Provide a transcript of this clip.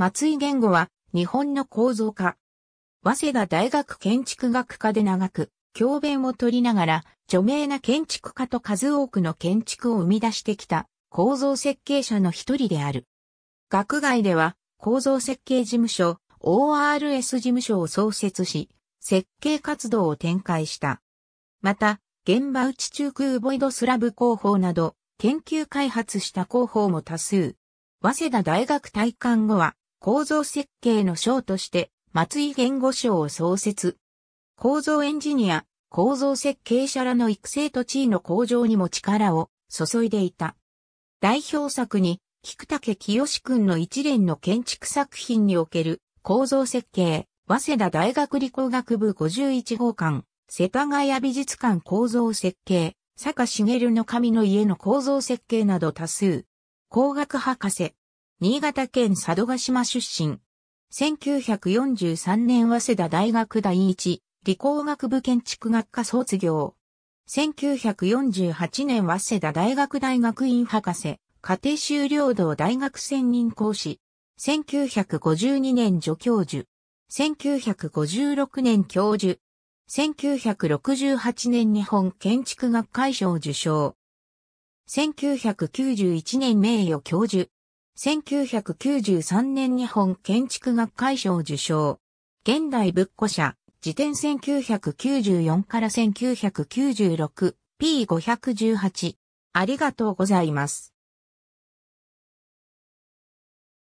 松井言語は、日本の構造家。早稲田大学建築学科で長く、教鞭を取りながら、著名な建築家と数多くの建築を生み出してきた、構造設計者の一人である。学外では、構造設計事務所、ORS 事務所を創設し、設計活動を展開した。また、現場内中空ボイドスラブ広報など、研究開発した広報も多数。早稲田大学体感後は、構造設計の賞として松井言語賞を創設。構造エンジニア、構造設計者らの育成と地位の向上にも力を注いでいた。代表作に、菊竹清くんの一連の建築作品における構造設計、早稲田大学理工学部51号館、世田谷美術館構造設計、坂茂の神の家の構造設計など多数。工学博士、新潟県佐渡島出身。1943年早稲田大学第一理工学部建築学科卒業。1948年早稲田大学大学院博士、家庭修了道大学専任講師。1952年助教授。1956年教授。1968年日本建築学会賞受賞。1991年名誉教授。1993年日本建築学会賞受賞。現代仏庫社、辞典1994から 1996P518。ありがとうございます。